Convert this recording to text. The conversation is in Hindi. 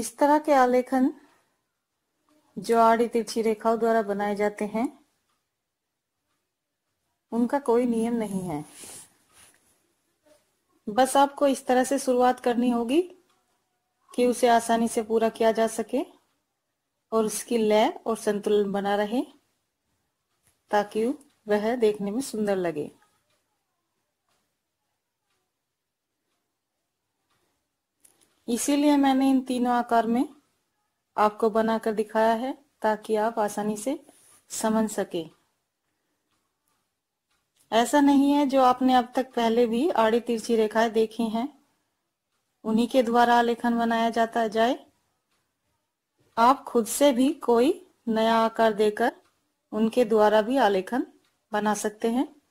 इस तरह के आलेखन जो आड़ी तिरछी रेखाओं द्वारा बनाए जाते हैं उनका कोई नियम नहीं है बस आपको इस तरह से शुरुआत करनी होगी कि उसे आसानी से पूरा किया जा सके और उसकी लय और संतुलन बना रहे ताकि वह देखने में सुंदर लगे इसीलिए मैंने इन तीनों आकार में आपको बनाकर दिखाया है ताकि आप आसानी से समझ सके ऐसा नहीं है जो आपने अब तक पहले भी आड़ी तिरछी रेखाएं देखी हैं उन्हीं के द्वारा लेखन बनाया जाता जाए आप खुद से भी कोई नया आकार देकर उनके द्वारा भी आलेखन बना सकते हैं